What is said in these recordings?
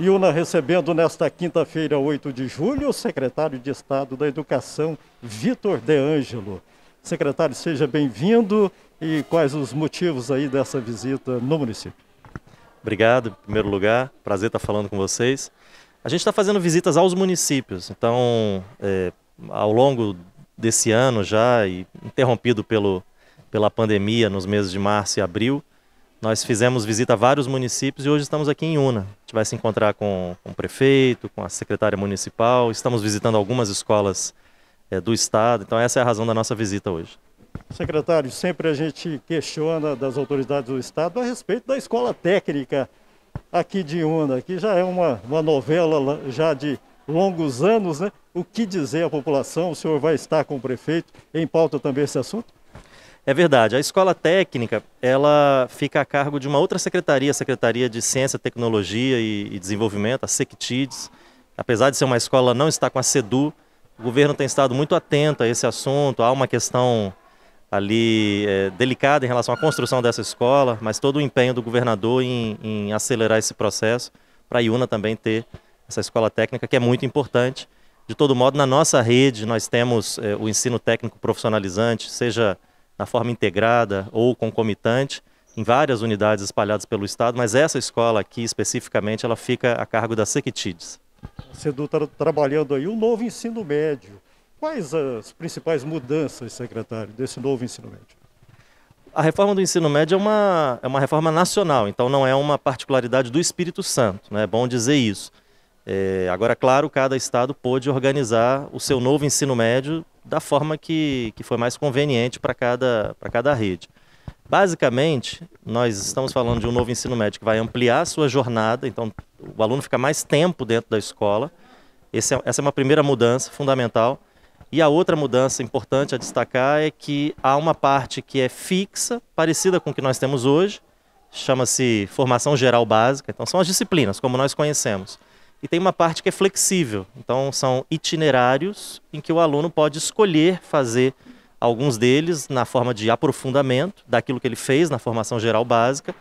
Iuna recebendo nesta quinta-feira, 8 de julho, o secretário de Estado da Educação, Vitor De Ângelo. Secretário, seja bem-vindo e quais os motivos aí dessa visita no município? Obrigado, em primeiro lugar, prazer estar falando com vocês. A gente está fazendo visitas aos municípios, então, é, ao longo desse ano já, e interrompido pelo, pela pandemia nos meses de março e abril, nós fizemos visita a vários municípios e hoje estamos aqui em Una. A gente vai se encontrar com, com o prefeito, com a secretária municipal, estamos visitando algumas escolas é, do estado, então essa é a razão da nossa visita hoje. Secretário, sempre a gente questiona das autoridades do estado a respeito da escola técnica aqui de Una, que já é uma, uma novela já de longos anos, né? O que dizer à população? O senhor vai estar com o prefeito em pauta também esse assunto? É verdade. A escola técnica ela fica a cargo de uma outra secretaria, a Secretaria de Ciência, Tecnologia e, e Desenvolvimento, a SECTIDES. Apesar de ser uma escola, não está com a SEDU. O governo tem estado muito atento a esse assunto. Há uma questão ali é, delicada em relação à construção dessa escola, mas todo o empenho do governador em, em acelerar esse processo para a IUNA também ter essa escola técnica, que é muito importante. De todo modo, na nossa rede, nós temos é, o ensino técnico profissionalizante, seja na forma integrada ou concomitante, em várias unidades espalhadas pelo estado, mas essa escola aqui especificamente ela fica a cargo da Sequitides. Sedu está trabalhando aí o um novo ensino médio. Quais as principais mudanças, secretário, desse novo ensino médio? A reforma do ensino médio é uma, é uma reforma nacional, então não é uma particularidade do Espírito Santo, né? é bom dizer isso. É, agora, claro, cada estado pôde organizar o seu novo ensino médio da forma que, que foi mais conveniente para cada, cada rede. Basicamente, nós estamos falando de um novo ensino médio que vai ampliar a sua jornada, então o aluno fica mais tempo dentro da escola. Esse é, essa é uma primeira mudança fundamental. E a outra mudança importante a destacar é que há uma parte que é fixa, parecida com o que nós temos hoje, chama-se formação geral básica, então são as disciplinas, como nós conhecemos. E tem uma parte que é flexível. Então, são itinerários em que o aluno pode escolher fazer alguns deles na forma de aprofundamento daquilo que ele fez na formação geral básica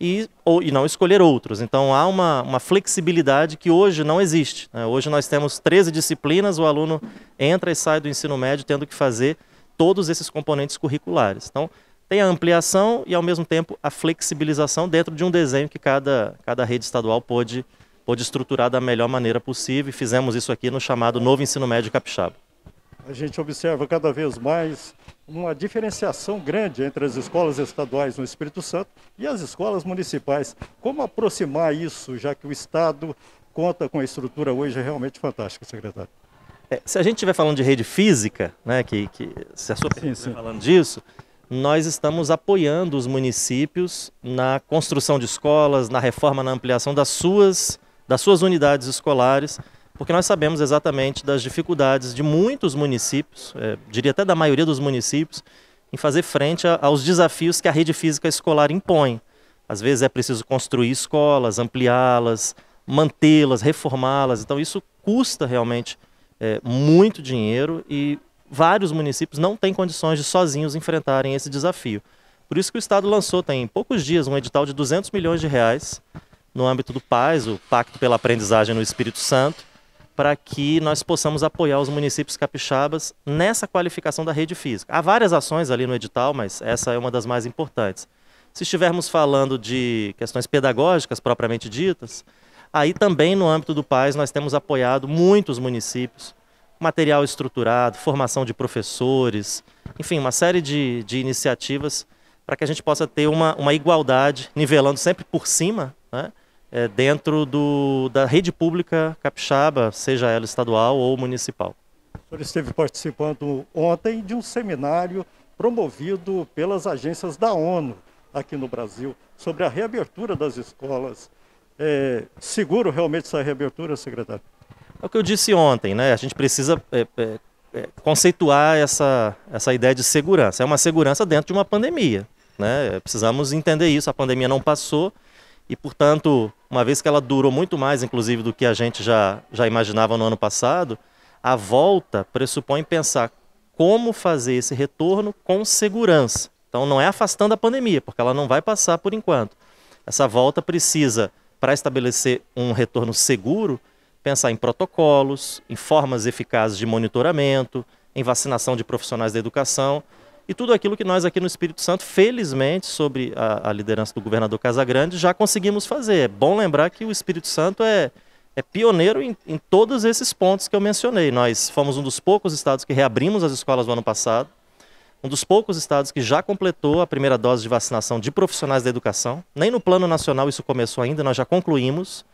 e, ou, e não escolher outros. Então, há uma, uma flexibilidade que hoje não existe. Né? Hoje nós temos 13 disciplinas, o aluno entra e sai do ensino médio tendo que fazer todos esses componentes curriculares. Então, tem a ampliação e, ao mesmo tempo, a flexibilização dentro de um desenho que cada, cada rede estadual pôde pôde estruturar da melhor maneira possível e fizemos isso aqui no chamado Novo Ensino Médio Capixaba. A gente observa cada vez mais uma diferenciação grande entre as escolas estaduais no Espírito Santo e as escolas municipais. Como aproximar isso, já que o Estado conta com a estrutura hoje é realmente fantástica, secretário? É, se a gente estiver falando de rede física, né, que, que se a sua pergunta estiver falando disso, nós estamos apoiando os municípios na construção de escolas, na reforma, na ampliação das suas das suas unidades escolares, porque nós sabemos exatamente das dificuldades de muitos municípios, é, diria até da maioria dos municípios, em fazer frente a, aos desafios que a rede física escolar impõe. Às vezes é preciso construir escolas, ampliá-las, mantê-las, reformá-las. Então isso custa realmente é, muito dinheiro e vários municípios não têm condições de sozinhos enfrentarem esse desafio. Por isso que o Estado lançou, tem poucos dias, um edital de 200 milhões de reais no âmbito do PAS, o Pacto pela Aprendizagem no Espírito Santo, para que nós possamos apoiar os municípios capixabas nessa qualificação da rede física. Há várias ações ali no edital, mas essa é uma das mais importantes. Se estivermos falando de questões pedagógicas propriamente ditas, aí também no âmbito do PAIS nós temos apoiado muitos municípios, material estruturado, formação de professores, enfim, uma série de, de iniciativas para que a gente possa ter uma, uma igualdade, nivelando sempre por cima, né? é, dentro do, da rede pública capixaba, seja ela estadual ou municipal. O senhor esteve participando ontem de um seminário promovido pelas agências da ONU aqui no Brasil sobre a reabertura das escolas. É, seguro realmente essa reabertura, secretário? É o que eu disse ontem, né? A gente precisa é, é, é conceituar essa, essa ideia de segurança. É uma segurança dentro de uma pandemia. Né? Precisamos entender isso. A pandemia não passou, e, portanto, uma vez que ela durou muito mais, inclusive, do que a gente já, já imaginava no ano passado, a volta pressupõe pensar como fazer esse retorno com segurança. Então, não é afastando a pandemia, porque ela não vai passar por enquanto. Essa volta precisa, para estabelecer um retorno seguro, pensar em protocolos, em formas eficazes de monitoramento, em vacinação de profissionais da educação e tudo aquilo que nós aqui no Espírito Santo, felizmente, sobre a, a liderança do governador Casagrande, já conseguimos fazer. É bom lembrar que o Espírito Santo é, é pioneiro em, em, todos esses pontos que eu mencionei. Nós fomos um dos poucos estados que reabrimos as escolas no ano passado, um dos poucos estados que já completou a primeira dose de vacinação de profissionais da educação. Nem no plano nacional isso começou ainda, nós já concluímos.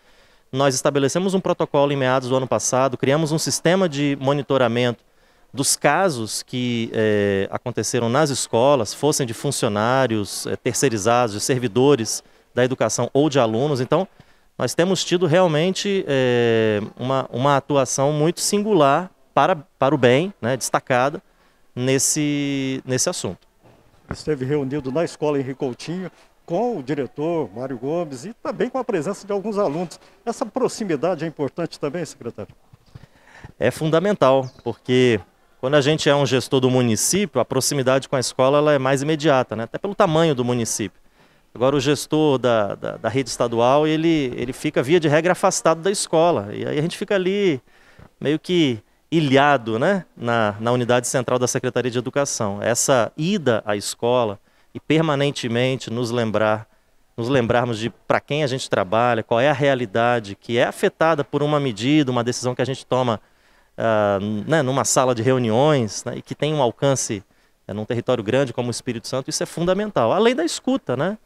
Nós estabelecemos um protocolo em meados do ano passado, criamos um sistema de monitoramento dos casos que é, aconteceram nas escolas, fossem de funcionários é, terceirizados, de servidores da educação ou de alunos. Então, nós temos tido realmente é, uma, uma atuação muito singular para, para o bem, né, destacada, nesse, nesse assunto. Esteve reunido na escola Henrique Coutinho com o diretor Mário Gomes e também com a presença de alguns alunos. Essa proximidade é importante também, secretário? É fundamental, porque quando a gente é um gestor do município, a proximidade com a escola ela é mais imediata, né? até pelo tamanho do município. Agora, o gestor da, da, da, rede estadual, ele, ele fica, via de regra, afastado da escola. E aí a gente fica ali meio que ilhado né? na, na unidade central da Secretaria de Educação. Essa ida à escola e permanentemente nos lembrar, nos lembrarmos de para quem a gente trabalha, qual é a realidade que é afetada por uma medida, uma decisão que a gente toma uh, né, numa sala de reuniões né, e que tem um alcance é, num território grande como o Espírito Santo, isso é fundamental. Além da escuta, né?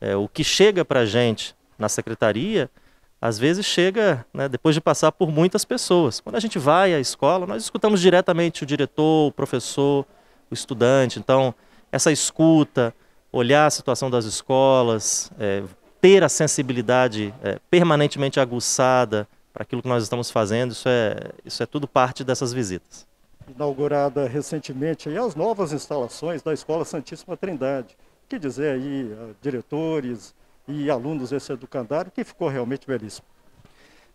É, o que chega para a gente na secretaria, às vezes chega né, depois de passar por muitas pessoas. Quando a gente vai à escola, nós escutamos diretamente o diretor, o professor, o estudante. Então, essa escuta, olhar a situação das escolas, é, ter a sensibilidade é, permanentemente aguçada para aquilo que nós estamos fazendo. Isso é, isso é tudo parte dessas visitas. Inaugurada recentemente as novas instalações da Escola Santíssima Trindade. O que dizer aí, ah, diretores e alunos desse educandário, que ficou realmente belíssimo.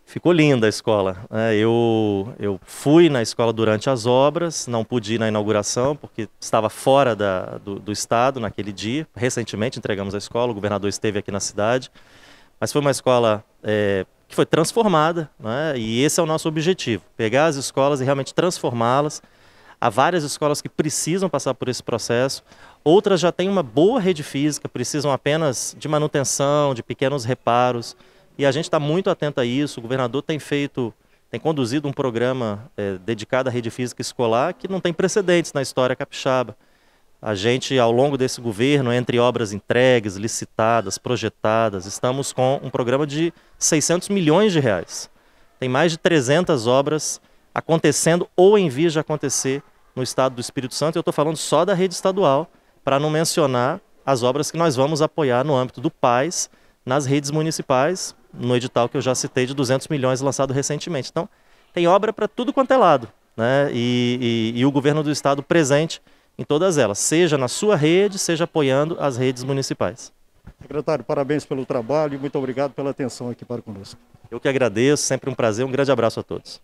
Ficou linda a escola. É, eu, eu fui na escola durante as obras, não pude ir na inauguração, porque estava fora da, do, do, estado naquele dia. Recentemente entregamos a escola, o governador esteve aqui na cidade. Mas foi uma escola é, que foi transformada, né? e esse é o nosso objetivo: pegar as escolas e realmente transformá-las. Há várias escolas que precisam passar por esse processo, outras já têm uma boa rede física, precisam apenas de manutenção, de pequenos reparos, e a gente está muito atento a isso. O governador tem feito, tem conduzido um programa é, dedicado à rede física escolar que não tem precedentes na história capixaba. A gente, ao longo desse governo, entre obras entregues, licitadas, projetadas, estamos com um programa de 600 milhões de reais. Tem mais de 300 obras acontecendo ou em vias de acontecer no estado do Espírito Santo. Eu estou falando só da rede estadual, para não mencionar as obras que nós vamos apoiar no âmbito do PAIS, nas redes municipais, no edital que eu já citei de 200 milhões lançado recentemente. Então, tem obra para tudo quanto é lado. Né? E, e, e o governo do estado presente em todas elas, seja na sua rede, seja apoiando as redes municipais. Secretário, parabéns pelo trabalho e muito obrigado pela atenção aqui para conosco. Eu que agradeço, sempre um prazer, um grande abraço a todos.